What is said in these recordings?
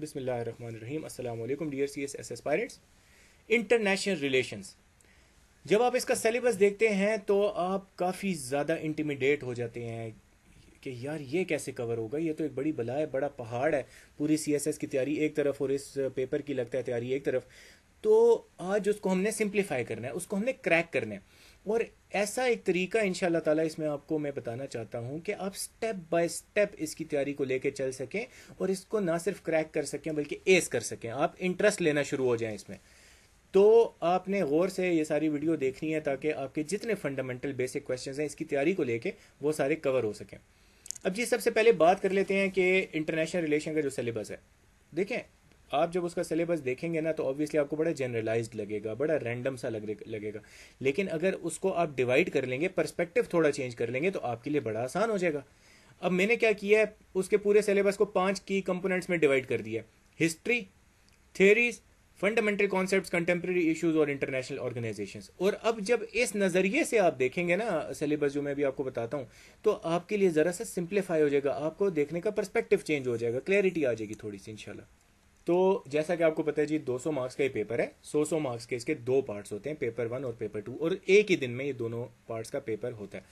बिसमीम अल्लाम dear C S S aspirants international relations जब आप इसका सिलेबस देखते हैं तो आप काफ़ी ज़्यादा इंटिमिडेट हो जाते हैं कि यार ये कैसे कवर होगा ये तो एक बड़ी बला है बड़ा पहाड़ है पूरी सी एस एस की तैयारी एक तरफ और इस पेपर की लगता है तैयारी एक तरफ तो आज उसको हमने सिंप्लीफाई करना है उसको हमने क्रैक करना है और ऐसा एक तरीका इन ताला इसमें आपको मैं बताना चाहता हूँ कि आप स्टेप बाय स्टेप इसकी तैयारी को लेकर चल सकें और इसको ना सिर्फ क्रैक कर सकें बल्कि एस कर सकें आप इंटरेस्ट लेना शुरू हो जाएं इसमें तो आपने गौर से ये सारी वीडियो देखनी है ताकि आपके जितने फंडामेंटल बेसिक क्वेश्चन हैं इसकी तैयारी को लेकर वो सारे कवर हो सकें अब जी सबसे पहले बात कर लेते हैं कि इंटरनेशनल रिलेशन का जो सिलेबस है देखें आप जब उसका सिलेबस देखेंगे ना तो ऑब्वियसली आपको बड़ा जनरलाइज्ड लगेगा बड़ा रैंडम सा लग, लगेगा लेकिन अगर उसको आप डिवाइड कर लेंगे परस्पेक्टिव थोड़ा चेंज कर लेंगे तो आपके लिए बड़ा आसान हो जाएगा अब मैंने क्या किया है उसके पूरे सिलेबस को पांच की कंपोनेंट्स में डिवाइड कर दिया history theories fundamental concept contemporary issues और इंटरनेशनल ऑर्गेनाइजेशन और अब जब इस नजरिए से आप देखेंगे ना सिलेबस जो मैं भी आपको बताता हूँ तो आपके लिए जरा सा सिंप्लीफाई हो जाएगा आपको देखने का परस्पेक्टिव चेंज हो जाएगा क्लैरिटी आ जाएगी थोड़ी सी इनशाला तो जैसा कि आपको पता है जी 200 मार्क्स का ये पेपर है 100-100 मार्क्स के इसके दो पार्ट्स होते हैं पेपर वन और पेपर टू और एक ही दिन में ये दोनों पार्ट्स का पेपर होता है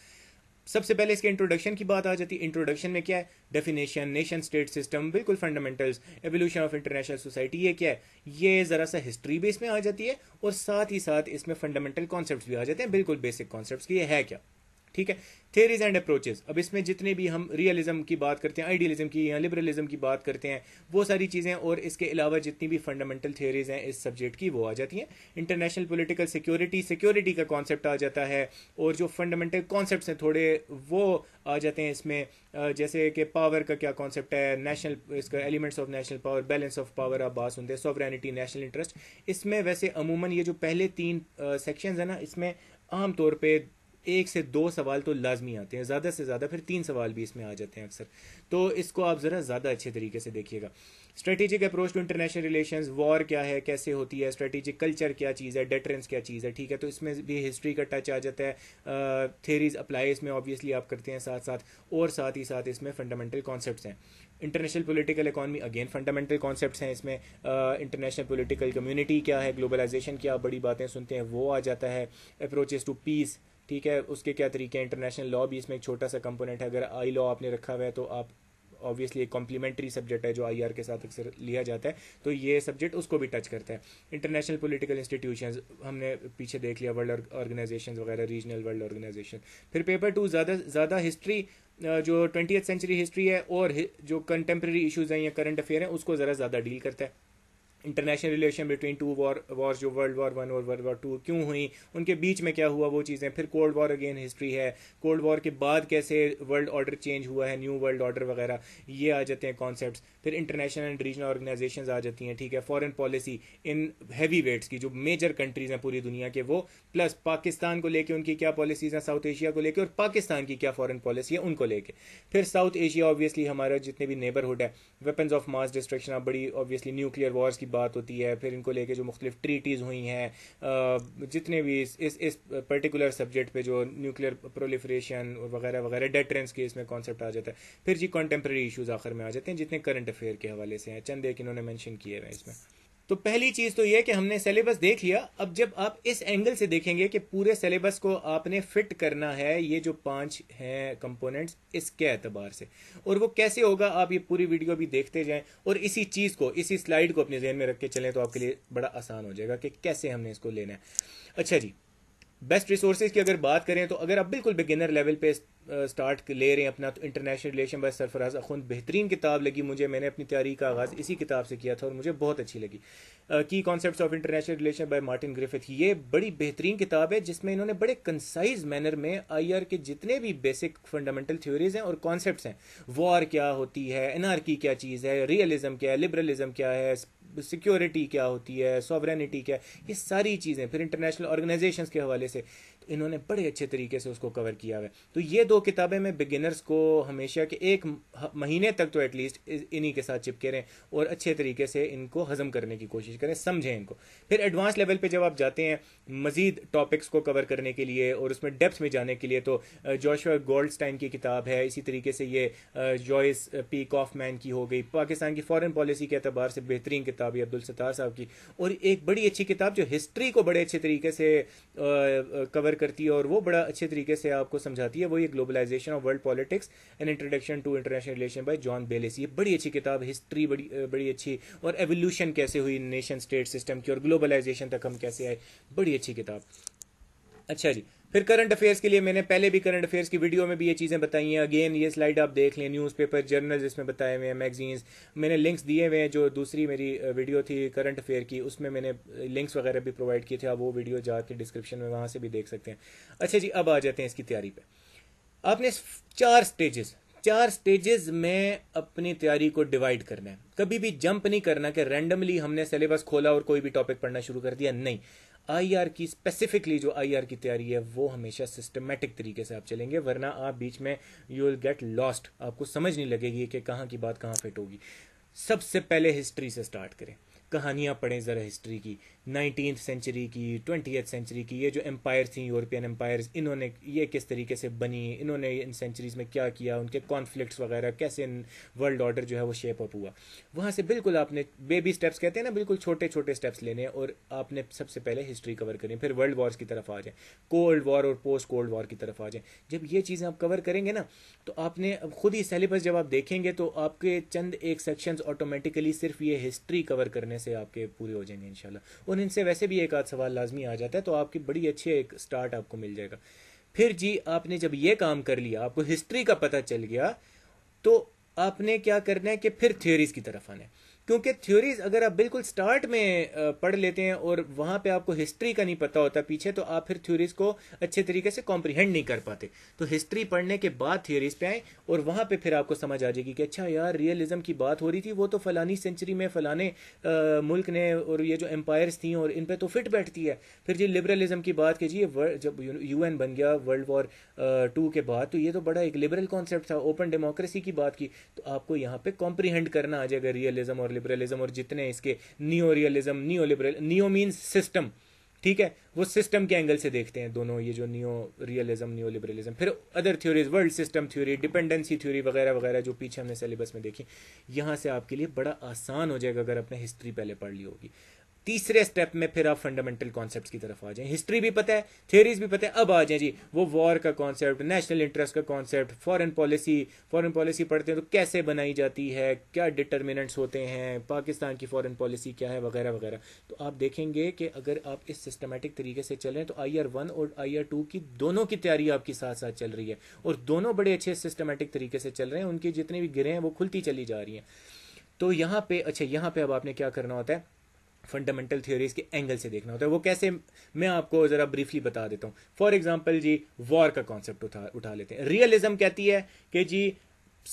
सबसे पहले इसके इंट्रोडक्शन की बात आ जाती है इंट्रोडक्शन में क्या है डेफिनेशन नेशन स्टेट सिस्टम बिल्कुल fundamentals evolution of international society ये क्या है ये जरा सा हिस्ट्री भी इसमें आ जाती है और साथ ही साथ इसमें फंडामेंटल कॉन्सेप्ट भी आ जाते हैं बिल्कुल बेसिक कॉन्सेप्ट ये है क्या ठीक है थेरीज एंड अप्रोचेज अब इसमें जितने भी हम रियलिज्म की बात करते हैं आइडियलिज्म की या लिबरलिज्म की बात करते हैं वो सारी चीज़ें और इसके अलावा जितनी भी फंडामेंटल थेरीज हैं इस सब्जेक्ट की वो आ जाती हैं इंटरनेशनल पोलिटिकल सिक्योरिटी सिक्योरिटी का कॉन्सेप्ट आ जाता है और जो फंडामेंटल कॉन्सेप्ट हैं थोड़े वो आ जाते हैं इसमें जैसे कि पावर का क्या कॉन्सेप्ट है नेशनल इसका elements of national power balance of power आप बात सुनते हैं सॉवरेनिटी नेशनल इंटरेस्ट इसमें वैसे अमूमन ये जो पहले तीन सेक्शंस हैं ना इसमें आमतौर पर एक से दो सवाल तो लाजमी आते हैं ज़्यादा से ज़्यादा फिर तीन सवाल भी इसमें आ जाते हैं अक्सर तो इसको आप ज़रा ज़्यादा अच्छे तरीके से देखिएगा strategic approach to international relation war क्या है कैसे होती है स्ट्रेटेजिक कल्चर क्या चीज़ है डेटरेंस क्या चीज़ है ठीक है तो इसमें भी हिस्ट्री का टच आ जाता है थेरीज अप्लाई इसमें ऑब्वियसली आप करते हैं साथ साथ और साथ ही साथ इसमें फंडामेंटल कॉन्सेप्ट हैं international political economy again fundamental concept हैं इसमें इंटरनेशनल पोलिटिकल कम्युनिटी क्या है ग्लोबलाइजेशन क्या बड़ी बातें सुनते हैं वो आ जाता है अप्रोचेज टू पीस ठीक है उसके क्या तरीके हैं इंटरनेशनल लॉ भी इसमें एक छोटा सा कंपोनेंट है अगर आई लॉ आपने रखा हुआ है तो आप ऑब्वियसली एक कॉम्प्लीमेंट्री सब्जेक्ट है जो आई के साथ अक्सर लिया जाता है तो ये सब्जेक्ट उसको भी टच करता है इंटरनेशनल पोलिटिकल इंस्टीट्यूशन हमने पीछे देख लिया वर्ल्ड ऑर्गेनाइजेशन वगैरह रीजनल वर्ल्ड ऑर्गेनाइजेशन फिर पेपर टू ज़्यादा ज़्यादा हिस्ट्री जो ट्वेंटी सेंचुरी हिस्ट्री है और जो कंटेम्प्रेरी इशूज़ हैं या करंट अफेयर हैं उसको ज़रा ज़्यादा डील करता है international relation between two war war जो वर्ल्ड वॉर वन और वर्ल्ड वॉर टू क्यों हुई उनके बीच में क्या हुआ वो चीज़ें फिर कोल्ड वॉर अगेन हिस्ट्री है कोल्ड वॉर के बाद कैसे वर्ल्ड ऑर्डर चेंज हुआ है न्यू वर्ल्ड ऑर्डर वगैरह ये आ जाते हैं कॉन्सेप्ट फिर इंटरनेशनल एंड रीजनल ऑर्गेनाइजेशन आ जाती हैं ठीक है foreign policy in heavy weights की जो मेजर कंट्रीज हैं पूरी दुनिया के वो प्लस पाकिस्तान को लेकर उनकी क्या पॉलिसीज हैं साउथ एशिया को लेकर और पाकिस्तान की क्या फॉरन पॉलिसी है उनको लेकर फिर साउथ एशिया ऑब्वियसली हमारा जितने भी नेबरहुड है वेपन्स ऑफ मास डिस्ट्रक्शन आप बड़ी ऑब्वियसली न्यूक्लियर वॉर्स की बात होती है फिर इनको लेके जो मुख्तलिफ ट्रीटीज़ हुई हैं जितने भी इस इस, इस पर्टिकुलर सब्जेक्ट पे जो न्यूक्लियर प्रोलिफ्रेशन वगैरह वगैरह डेटरेंस के इसमें कॉन्सेप्ट आ जाता है फिर जी कॉन्टेम्प्रेरी इशूज़ आखिर में आ जाते हैं जितने करंट अफेयर के हवाले से हैं चंद एक इन्होंने मैंशन किए हुए हैं इसमें तो पहली चीज तो यह कि हमने सिलेबस देख लिया अब जब आप इस एंगल से देखेंगे कि पूरे सिलेबस को आपने फिट करना है ये जो पांच हैं कंपोनेंट्स इसके एतबार से और वो कैसे होगा आप ये पूरी वीडियो भी देखते जाएं और इसी चीज को इसी स्लाइड को अपने जहन में रख के चलें तो आपके लिए बड़ा आसान हो जाएगा कि कैसे हमने इसको लेना है अच्छा जी बेस्ट रिसोर्सेज की अगर बात करें तो अगर आप बिल्कुल बिगिनर लेवल पे स्टार्ट uh, ले रहे हैं अपना तो international relation by Sarfaraz Akhund बेहतरीन किताब लगी मुझे मैंने अपनी तैयारी का आगाज़ इसी किताब से किया था और मुझे बहुत अच्छी लगी की concept of international relation by Martin Griffith ये बड़ी बेहतरीन किताब है जिसमें इन्होंने बड़े कंसाइज मैनर में आई के जितने भी बेसिक फंडामेंटल थ्योरीज हैं और कॉन्सेप्ट हैं वॉर क्या होती है एनआरकी क्या चीज़ है रियलिज्म क्या है लिबरलिज्म क्या है सिक्योरिटी क्या होती है सॉवरेनिटी क्या है ये सारी चीज़ें फिर इंटरनेशनल ऑर्गेनाइजेशंस के हवाले से इन्होंने बड़े अच्छे तरीके से उसको कवर किया हुआ है तो ये दो किताबें मैं बिगिनर्स को हमेशा के एक महीने तक तो एटलीस्ट इन्हीं के साथ चिपके रहें और अच्छे तरीके से इनको हजम करने की कोशिश करें समझें इनको फिर एडवांस लेवल पर जब आप जाते हैं मजीद टॉपिक्स को कवर करने के लिए और उसमें डेप्थ में जाने के लिए तो जोशुआ गोल्डस्टाइन की किताब है इसी तरीके से ये जॉयस पी मैन की हो गई पाकिस्तान की फॉरन पॉलिसी के अतबार से बेहतरीन किताब है अब्दुल सत्तार साहब की और एक बड़ी अच्छी किताब जो हिस्ट्री को बड़े अच्छे तरीके से कवर कवर करती है और वो बड़ा अच्छे तरीके से आपको समझाती है वो ये globalisation of world politics and introduction to international relation by John Baylis ये बड़ी अच्छी किताब हिस्ट्री बड़ी बड़ी अच्छी और एवोल्यूशन कैसे हुई नेशन स्टेट सिस्टम की और ग्लोबलाइजेशन तक हम कैसे आए बड़ी अच्छी किताब अच्छा जी फिर करंट अफेयर्स के लिए मैंने पहले भी करंट अफेयर्स की वीडियो में भी ये चीज़ें बताई हैं अगेन ये स्लाइड आप देख लें न्यूज़पेपर जर्नल जिसमें बताए हुए हैं मैगजीन्स मैंने लिंक्स दिए हुए हैं जो दूसरी मेरी वीडियो थी करंट अफेयर की उसमें मैंने लिंक्स वगैरह भी प्रोवाइड किए थे आप वो वीडियो जाकर डिस्क्रिप्शन में वहाँ से भी देख सकते हैं अच्छा जी अब आ जाते हैं इसकी तैयारी पर आपने चार स्टेजेस चार स्टेजेस में अपनी तैयारी को डिवाइड करना है कभी भी जंप नहीं करना कि रैंडमली हमने सिलेबस खोला और कोई भी टॉपिक पढ़ना शुरू कर दिया नहीं आईआर की स्पेसिफिकली जो आईआर की तैयारी है वो हमेशा सिस्टमेटिक तरीके से आप चलेंगे वरना आप बीच में यू विल गेट लॉस्ट आपको समझ नहीं लगेगी कि कहाँ की बात कहाँ फिट होगी सबसे पहले हिस्ट्री से स्टार्ट करें कहानियां पढ़ें ज़रा हिस्ट्री की नाइनटीन सेंचुरी की ट्वेंटी सेंचुरी की ये जो एम्पायर थी यूरोपियन एम्पायर्स इन्होंने ये किस तरीके से बनी इन्होंने इन सेंचुरीज़ में क्या किया उनके कॉन्फ्लिक्ट्स वगैरह कैसे वर्ल्ड ऑर्डर जो है वो शेप अप हुआ वहाँ से बिल्कुल आपने बेबी स्टेप्स कहते हैं ना बिल्कुल छोटे छोटे स्टेप्स लेने और आपने सबसे पहले हिस्ट्री कवर करें फिर वर्ल्ड वॉर्स की तरफ आ जाए कोल्ड वॉर और पोस्ट कोल्ड वॉर की तरफ आ जाए जब ये चीज़ें आप कवर करेंगे ना तो आपने अब खुद ही सिलेबस जब आप देखेंगे तो आपके चंद एक सेक्शंस ऑटोमेटिकली सिर्फ ये हिस्ट्री कवर करने से आपके पूरे हो जाएंगे इंशाल्लाह उन से वैसे भी एक आध सवाल लाजमी आ जाता है तो आपकी बड़ी अच्छी एक स्टार्ट आपको मिल जाएगा फिर जी आपने जब ये काम कर लिया आपको हिस्ट्री का पता चल गया तो आपने क्या करना है कि फिर थियोरीज की तरफ आना है क्योंकि थ्योरीज अगर आप बिल्कुल स्टार्ट में पढ़ लेते हैं और वहां पे आपको हिस्ट्री का नहीं पता होता पीछे तो आप फिर थ्योरीज को अच्छे तरीके से कॉम्प्रिहेंड नहीं कर पाते तो हिस्ट्री पढ़ने के बाद थ्योरीज पे आए और वहां पे फिर आपको समझ आ जाएगी कि अच्छा यार रियलिज्म की बात हो रही थी वो तो फलानी सेंचुरी में फलाने आ, मुल्क ने और ये जो एम्पायर्स थी और इन पर तो फिट बैठती है फिर जी लिबरलिज्म की बात कीजिए जी जब यू बन गया वर्ल्ड वॉर टू के बाद तो ये तो बड़ा एक लिबरल कॉन्सेप्ट था ओपन डेमोक्रेसी की बात की तो आपको यहाँ पे कॉम्प्रीहेंड करना आ जाएगा रियलिज्म और लिबरलिज्म और जितने इसके neo realism neo liberal neo means system ठीक है वो सिस्टम के एंगल से देखते हैं दोनों ये जो नियो रियलिज्म नियो लिबरलिज्म फिर other theories world system theory dependency theory वगैरह वगैरह जो पीछे हमने सिलेबस में देखी यहाँ से आपके लिए बड़ा आसान हो जाएगा अगर आपने हिस्ट्री पहले पढ़ ली होगी तीसरे स्टेप में फिर आप फंडामेंटल कॉन्सेप्ट की तरफ आ जाए हिस्ट्री भी पता है थ्योरीज भी पता है अब आ जाए जी वो वॉर का कॉन्सेप्ट नेशनल इंटरेस्ट का concept foreign policy foreign policy पढ़ते हैं तो कैसे बनाई जाती है क्या डिटर्मिनेंट्स होते हैं पाकिस्तान की फॉरेन पॉलिसी क्या है वगैरह वगैरह तो आप देखेंगे कि अगर आप इस सिस्टमेटिक तरीके से चलें तो आई आर वन और आई आर टू की दोनों की तैयारी आपकी साथ साथ चल रही है और दोनों बड़े अच्छे सिस्टमेटिक तरीके से चल रहे हैं उनकी जितनी भी गिरे हैं वो खुलती चली जा रही हैं तो यहाँ पे अच्छा यहाँ पे अब आपने क्या करना होता है फंडामेंटल थ्योरीज के एंगल से देखना होता है वो कैसे मैं आपको ज़रा ब्रीफली बता देता हूँ फॉर एग्जाम्पल जी वॉर का कॉन्सेप्ट उठा उठा लेते हैं रियलिज्म कहती है कि जी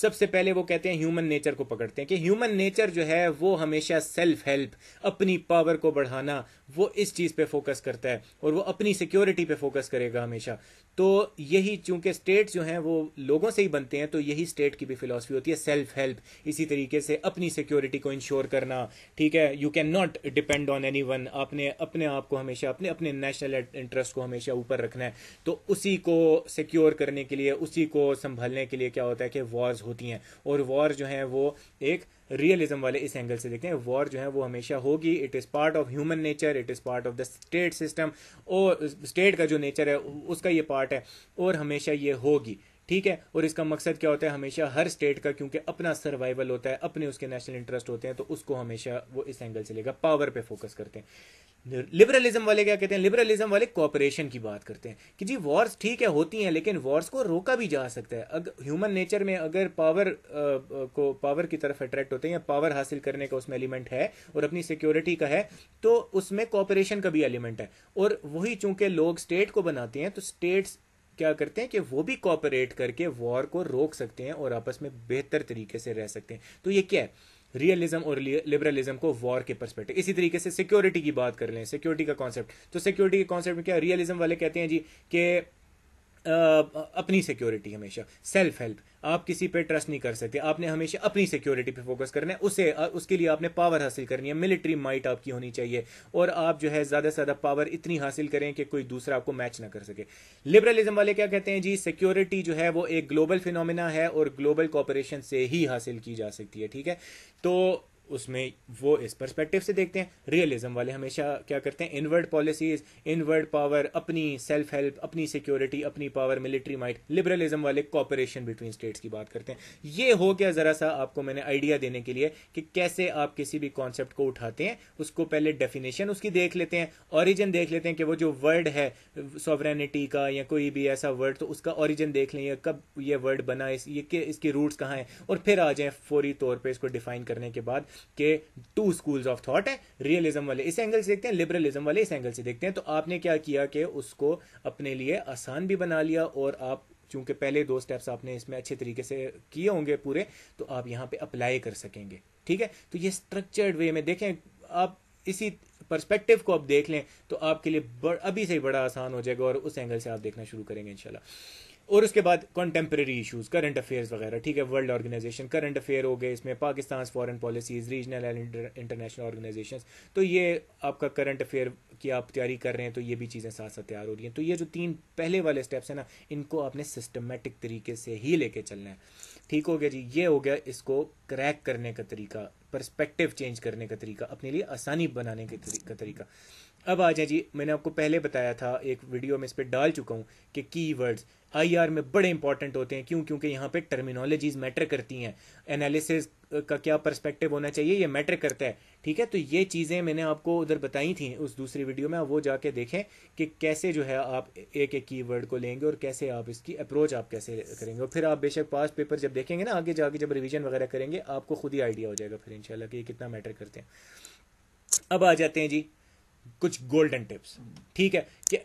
सबसे पहले वो कहते हैं ह्यूमन नेचर को पकड़ते हैं कि ह्यूमन नेचर जो है वो हमेशा सेल्फ हेल्प अपनी पावर को बढ़ाना वो इस चीज़ पे फोकस करता है और वो अपनी सिक्योरिटी पे फोकस करेगा हमेशा तो यही चूंकि स्टेट जो हैं वो लोगों से ही बनते हैं तो यही स्टेट की भी फिलोसफी होती है सेल्फ हेल्प इसी तरीके से अपनी सिक्योरिटी को इंश्योर करना ठीक है you can not depend on any one आपने अपने आप को हमेशा अपने अपने नेशनल इंटरेस्ट को हमेशा ऊपर रखना है तो उसी को सिक्योर करने के लिए उसी को संभालने के लिए क्या होता है कि वॉर्स होती हैं और वॉर जो हैं वो एक रियलिज्म वाले इस एंगल से देखते हैं वॉर जो है वो हमेशा होगी it is part of human nature it is part of the state system और स्टेट का जो नेचर है उसका ये पार्ट है और हमेशा ये होगी ठीक है और इसका मकसद क्या होता है हमेशा हर स्टेट का क्योंकि अपना सर्वाइवल होता है अपने उसके नेशनल इंटरेस्ट होते हैं तो उसको हमेशा वो इस एंगल से लेगा पावर पे फोकस करते हैं लिबरलिज्म वाले क्या कहते हैं लिबरलिज्म वाले कॉपरेशन की बात करते हैं कि जी वॉर्स ठीक है होती हैं लेकिन वॉर्स को रोका भी जा सकता है अगर ह्यूमन नेचर में अगर पावर आ, को पावर की तरफ अट्रैक्ट होते हैं या पावर हासिल करने का उसमें एलिमेंट है और अपनी सिक्योरिटी का है तो उसमें कॉपरेशन का भी एलिमेंट है और वही चूंकि लोग स्टेट को बनाते हैं तो स्टेट्स क्या करते हैं कि वो भी कॉपरेट करके वॉर को रोक सकते हैं और आपस में बेहतर तरीके से रह सकते हैं तो ये क्या है रियलिज्म और लिबरलिज्म को वॉर के परस्पेक्टिव इसी तरीके से सिक्योरिटी की बात कर लें सिक्योरिटी का कॉन्सेप्ट तो सिक्योरिटी के कॉन्सेप्ट में क्या रियलिज्म वाले कहते हैं जी कि अपनी सिक्योरिटी हमेशा सेल्फ हेल्प आप किसी पे ट्रस्ट नहीं कर सकते आपने हमेशा अपनी सिक्योरिटी पे फोकस करना है उसे उसके लिए आपने पावर हासिल करनी है मिलिट्री माइट आपकी होनी चाहिए और आप जो है ज़्यादा से ज़्यादा पावर इतनी हासिल करें कि कोई दूसरा आपको मैच ना कर सके लिबरलिज्म वाले क्या कहते हैं जी सिक्योरिटी जो है वो एक ग्लोबल फिनोमिना है और ग्लोबल कॉपरेशन से ही हासिल की जा सकती है ठीक है तो उसमें वो इस परस्पेक्टिव से देखते हैं रियलिज्म वाले हमेशा क्या करते हैं इनवर्ड पॉलिसीज इनवर्ड पावर अपनी सेल्फ हेल्प अपनी सिक्योरिटी अपनी पावर मिलिट्री माइट लिबरलिज्म वाले कॉपरेशन बिटवीन स्टेट्स की बात करते हैं ये हो गया ज़रा सा आपको मैंने आइडिया देने के लिए कि कैसे आप किसी भी कॉन्सेप्ट को उठाते हैं उसको पहले डेफिनेशन उसकी देख लेते हैं ऑरिजन देख लेते हैं कि वो जो वर्ड है सॉवरेनिटी का या कोई भी ऐसा वर्ड तो उसका ऑरिजन देख लें कब ये वर्ड बना इस, ये इसके रूट्स कहाँ हैं और फिर आ जाए फौरी तौर पर इसको डिफाइन करने के बाद के टू स्कूल्स ऑफ थॉट है रियलिज्म वाले इस एंगल से देखते हैं लिबरलिज्म वाले इस एंगल से देखते हैं तो आपने क्या किया कि उसको अपने लिए आसान भी बना लिया और आप चूंकि पहले दो स्टेप्स आपने इसमें अच्छे तरीके से किए होंगे पूरे तो आप यहाँ पे अप्लाई कर सकेंगे ठीक है तो ये स्ट्रक्चर्ड वे में देखें आप इसी पर्सपेक्टिव को आप देख लें तो आपके लिए अभी से ही बड़ा आसान हो जाएगा और उस एंगल से आप देखना शुरू करेंगे इंशाल्लाह और उसके बाद कॉन्टेम्प्रेरी इशूज करंट अफेयर्स वगैरह ठीक है वर्ल्ड ऑर्गेनाइजेशन करंट अफेयर हो गए इसमें Pakistan foreign policies regional and international organisation तो ये आपका करंट अफेयर की आप तैयारी कर रहे हैं तो ये भी चीज़ें साथ साथ तैयार हो रही हैं तो ये जो तीन पहले वाले स्टेप्स हैं ना इनको आपने सिस्टमेटिक तरीके से ही लेके चलना है ठीक हो गया जी ये हो गया इसको क्रैक करने का तरीका परस्पेक्टिव चेंज करने का तरीका अपने लिए आसानी बनाने का तरीका अब आ जाए जी मैंने आपको पहले बताया था एक वीडियो में इस पर डाल चुका हूँ कि कीवर्ड्स आईआर में बड़े इंपॉर्टेंट होते हैं क्यों क्योंकि यहाँ पे टर्मिनोलॉजीज मैटर करती हैं एनालिसिस का क्या पर्सपेक्टिव होना चाहिए ये मैटर करता है ठीक है तो ये चीज़ें मैंने आपको उधर बताई थी उस दूसरी वीडियो में आप वो जाके देखें कि कैसे जो है आप एक एक की को लेंगे और कैसे आप इसकी अप्रोच आप कैसे करेंगे और फिर आप बेशक पास पेपर जब देखेंगे ना आगे जाके जब रिविजन वगैरह करेंगे आपको खुद ही आइडिया हो जाएगा फिर इनशाला कि ये कितना मैटर करते हैं अब आ जाते हैं जी कुछ गोल्डन टिप्स ठीक है कि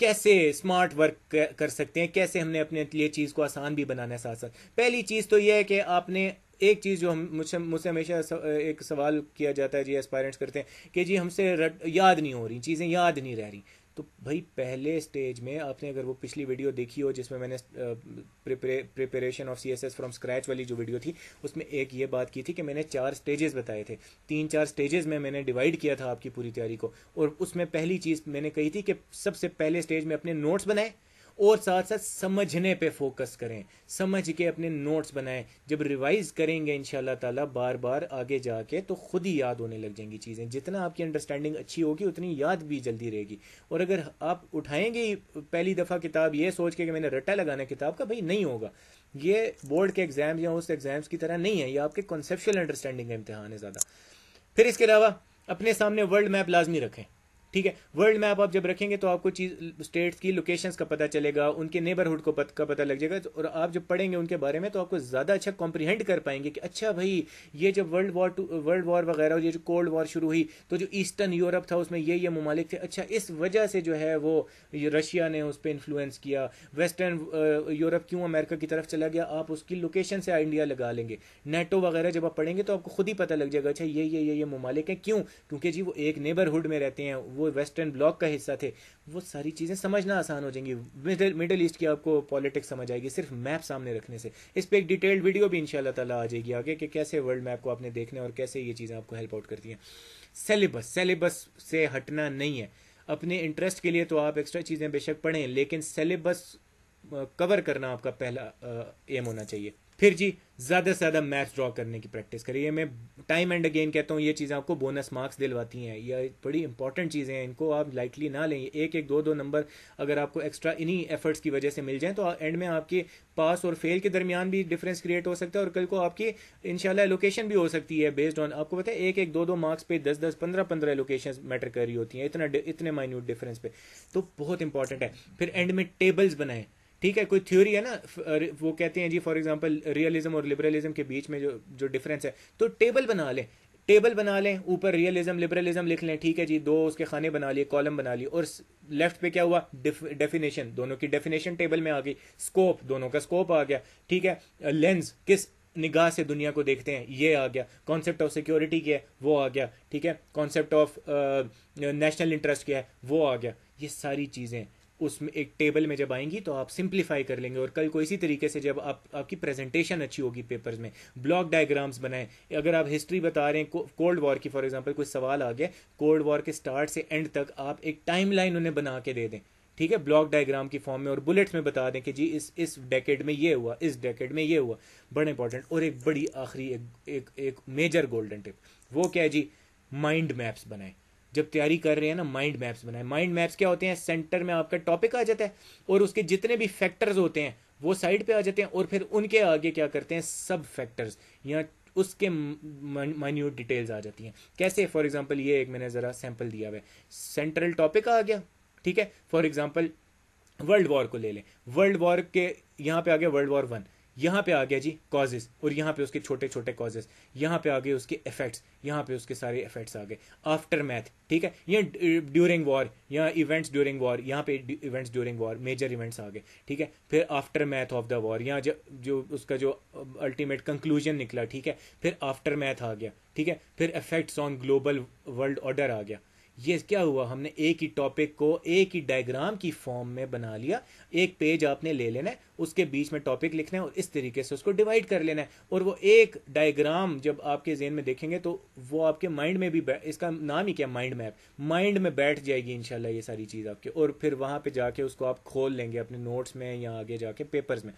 कैसे स्मार्ट वर्क कर सकते हैं कैसे हमने अपने लिए चीज़ को आसान भी बनाना है साथ साथ पहली चीज़ तो यह है कि आपने एक चीज़ जो हम मुझसे मुझसे हमेशा एक सवाल किया जाता है जी एस्पायरेंट्स करते हैं कि जी हमसे याद नहीं हो रही चीज़ें याद नहीं रह रही तो भाई पहले स्टेज में आपने अगर वो पिछली वीडियो देखी हो जिसमें मैंने preparation of C S S from scratch वाली जो वीडियो थी उसमें एक ये बात की थी कि मैंने चार स्टेजेस बताए थे तीन चार स्टेजेस में मैंने डिवाइड किया था आपकी पूरी तैयारी को और उसमें पहली चीज़ मैंने कही थी कि सबसे पहले स्टेज में अपने नोट्स बनाए और साथ साथ समझने पे फोकस करें समझ के अपने नोट्स बनाएं जब रिवाइज करेंगे इन ताला बार बार आगे जाके तो खुद ही याद होने लग जाएंगी चीज़ें जितना आपकी अंडरस्टैंडिंग अच्छी होगी उतनी याद भी जल्दी रहेगी और अगर आप उठाएंगे पहली दफ़ा किताब ये सोच के कि मैंने रट्टा लगाना किताब का भाई नहीं होगा ये बोर्ड के एग्जाम्स या उस एग्जाम्स की तरह नहीं है ये आपके कॉन्सेप्शल अंडरस्टैंडिंग का इम्तहान है ज़्यादा फिर इसके अलावा अपने सामने वर्ल्ड मैप लाजमी रखें ठीक है वर्ल्ड मैप आप जब रखेंगे तो आपको चीज स्टेट्स की लोकेशन का पता चलेगा उनके नेबरहुड को पत, का पता लग जाएगा तो और आप जब पढ़ेंगे उनके बारे में तो आपको ज्यादा अच्छा कॉम्प्रीहेंड कर पाएंगे कि अच्छा भाई ये जब world war two world war वगैरह ये जो कोल्ड वॉर शुरू हुई तो जो ईस्टर्न यूरोप था उसमें ये ये ममालिक थे अच्छा इस वजह से जो है वो रशिया ने उस पर इन्फ्लुएंस किया वेस्टर्न यूरोप क्यों अमेरिका की तरफ चला गया आप उसकी लोकेशन से आइडिया लगा लेंगे नेटो वगैरह जब आप पढ़ेंगे तो आपको खुद ही पता लग जाएगा अच्छा ये ये ये ये ममालिक है क्यों क्योंकि जी वो एक नेबरहुड में रहते हैं वो वो वेस्टर्न ब्लॉक का हिस्सा थे वो सारी चीज़ें समझना आसान हो जाएंगी मिडल ईस्ट की आपको पॉलिटिक्स समझ आएगी सिर्फ मैप सामने रखने से इस पर एक डिटेल्ड वीडियो भी इंशाल्लाह ताला आ जाएगी आगे कि कैसे वर्ल्ड मैप को आपने देखने और कैसे ये चीज़ें आपको हेल्प आउट करती हैं सेलेबस सेलेबस से हटना नहीं है अपने इंटरेस्ट के लिए तो आप एक्स्ट्रा चीज़ें बेशक पढ़ें लेकिन सेलेबस कवर करना आपका पहला एम होना चाहिए फिर जी ज़्यादा से ज़्यादा मैथ ड्रॉ करने की प्रैक्टिस करिए मैं टाइम एंड अगेन कहता हूँ ये चीज़ें आपको बोनस मार्क्स दिलवाती हैं ये बड़ी इंपॉर्टेंट चीज़ें हैं इनको आप लाइटली ना लें एक एक दो दो नंबर अगर आपको एक्स्ट्रा इन्हीं एफर्ट्स की वजह से मिल जाए तो एंड में आपके पास और फेल के दरमियान भी डिफरेंस क्रिएट हो सकता है और कल को आपकी इनशाला एलोकेशन भी हो सकती है बेस्ड ऑन आपको पता है एक एक दो दो मार्क्स पे दस दस पंद्रह पंद्रह एलोकेशन मैटर कर रही होती हैं इतना इतने माइन्यूट डिफरेंस पे तो बहुत इंपॉर्टेंट है फिर एंड में टेबल्स बनाएं ठीक है कोई थ्योरी है ना वो कहते हैं जी फॉर एग्जांपल रियलिज्म और लिबरलिज्म के बीच में जो जो डिफरेंस है तो टेबल बना लें टेबल बना लें ऊपर रियलिज्म लिबरलिज्म लिख लें ठीक है जी दो उसके खाने बना लिए कॉलम बना लिए और लेफ्ट पे क्या हुआ डेफिनेशन दोनों की डेफिनेशन टेबल में आ गई स्कोप दोनों का स्कोप आ गया ठीक है लेंस किस निगाह से दुनिया को देखते हैं ये आ गया कॉन्सेप्ट ऑफ सिक्योरिटी क्या है वो आ गया ठीक है कॉन्सेप्ट ऑफ नेशनल इंटरेस्ट क्या है वो आ गया ये सारी चीज़ें उसमें एक टेबल में जब आएंगी तो आप सिंप्लीफाई कर लेंगे और कल को इसी तरीके से जब आप आपकी प्रेजेंटेशन अच्छी होगी पेपर्स में ब्लॉक डायग्राम्स बनाएं अगर आप हिस्ट्री बता रहे हैं कोल्ड वॉर की फॉर एग्जाम्पल कोई सवाल आ गया कोल्ड वॉर के स्टार्ट से एंड तक आप एक टाइम लाइन उन्हें बना के दे दें ठीक है ब्लॉक डायग्राम की फॉर्म में और बुलेट्स में बता दें कि जी इस इस डेकेड में ये हुआ इस डेकेड में ये हुआ बड़ा इंपॉर्टेंट और एक बड़ी आखिरी एक, एक एक मेजर गोल्डन टिप वो क्या है जी माइंड मैप्स बनाएं जब तैयारी कर रहे हैं ना माइंड मैप्स बनाए माइंड मैप्स क्या होते हैं सेंटर में आपका टॉपिक आ जाता है और उसके जितने भी फैक्टर्स होते हैं वो साइड पे आ जाते हैं और फिर उनके आगे क्या करते हैं सब फैक्टर्स या उसके माइन्यूट डिटेल्स आ जाती हैं कैसे फॉर एग्जाम्पल ये एक मैंने ज़रा सैंपल दिया हुआ है सेंट्रल टॉपिक आ गया ठीक है फॉर एग्जाम्पल वर्ल्ड वॉर को ले लें वर्ल्ड वॉर के यहाँ पे आ गया वर्ल्ड वॉर वन यहाँ पे आ गया जी कॉजेज और यहाँ पे उसके छोटे छोटे कॉजेज यहाँ पे आ गए उसके इफेक्ट्स यहाँ पे उसके सारे इफेक्ट्स आ गए आफ्टर मैथ ठीक है या ड्यूरिंग वॉर या इवेंट्स ड्यूरिंग वॉर यहाँ पे events during war major events आ गए ठीक है फिर aftermath of the war या जो उसका जो अल्टीमेट कंक्लूजन निकला ठीक है फिर आफ्टर मैथ आ गया ठीक है फिर effects on global world order आ गया ये क्या हुआ हमने एक ही टॉपिक को एक ही डायग्राम की फॉर्म में बना लिया एक पेज आपने ले लेना है उसके बीच में टॉपिक लिखना है और इस तरीके से उसको डिवाइड कर लेना है और वो एक डायग्राम जब आपके जेन में देखेंगे तो वो आपके माइंड में भी इसका नाम ही क्या माइंड मैप माइंड में बैठ जाएगी इनशाला ये सारी चीज़ आपके और फिर वहाँ पर जाके उसको आप खोल लेंगे अपने नोट्स में या आगे जाके पेपर्स में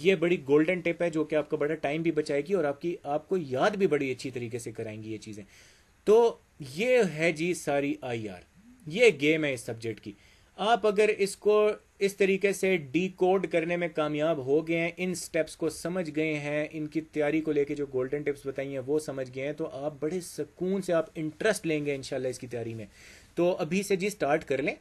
ये बड़ी गोल्डन टिप है जो कि आपका बड़ा टाइम भी बचाएगी और आपकी आपको याद भी बड़ी अच्छी तरीके से कराएंगी ये चीज़ें तो ये है जी सारी आई आर ये गेम है इस सब्जेक्ट की आप अगर इसको इस तरीके से डी कोड करने में कामयाब हो गए हैं इन स्टेप्स को समझ गए हैं इनकी तैयारी को लेके जो गोल्डन टिप्स बताई हैं वो समझ गए हैं तो आप बड़े सुकून से आप इंटरेस्ट लेंगे इन इसकी तैयारी में तो अभी से जी स्टार्ट कर लें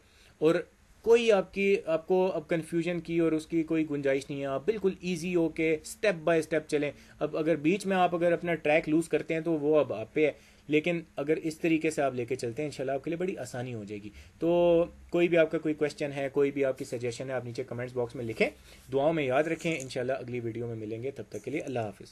और कोई आपकी आपको अब कन्फ्यूजन की और उसकी कोई गुंजाइश नहीं है आप बिल्कुल ईजी हो के स्टेप बाय स्टेप चलें अब अगर बीच में आप अगर अपना ट्रैक लूज करते हैं तो वो अब आप पे है लेकिन अगर इस तरीके से आप लेके चलते हैं इंशाल्लाह आपके लिए बड़ी आसानी हो जाएगी तो कोई भी आपका कोई क्वेश्चन है कोई भी आपकी सजेशन है आप नीचे कमेंट्स बॉक्स में लिखें दुआओं में याद रखें इंशाल्लाह अगली वीडियो में मिलेंगे तब तक के लिए अल्लाह हाफिज़